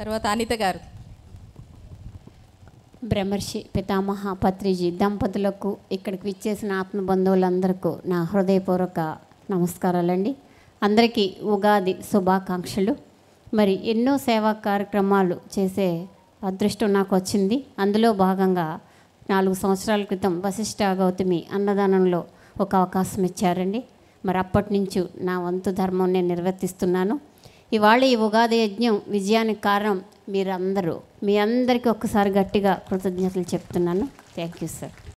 తర్వాత అనిత గారు బ్రహ్మర్షి పితామహ పత్రిజీ దంపతులకు ఇక్కడికి విచ్చేసిన ఆత్మ బంధువులందరికీ నా హృదయపూర్వక నమస్కారాలండి అందరికీ ఉగాది శుభాకాంక్షలు మరి ఎన్నో సేవా కార్యక్రమాలు చేసే అదృష్టం నాకు వచ్చింది అందులో భాగంగా నాలుగు సంవత్సరాల క్రితం వశిష్ఠ గౌతమి అన్నదానంలో ఒక అవకాశం ఇచ్చారండి మరి అప్పటి నుంచి నా వంతు ధర్మం నేను నిర్వర్తిస్తున్నాను ఇవాళ ఈ ఉగాది యజ్ఞం విజయానికి కారణం మీరందరూ మీ అందరికీ ఒక్కసారి గట్టిగా కృతజ్ఞతలు చెప్తున్నాను థ్యాంక్ యూ సార్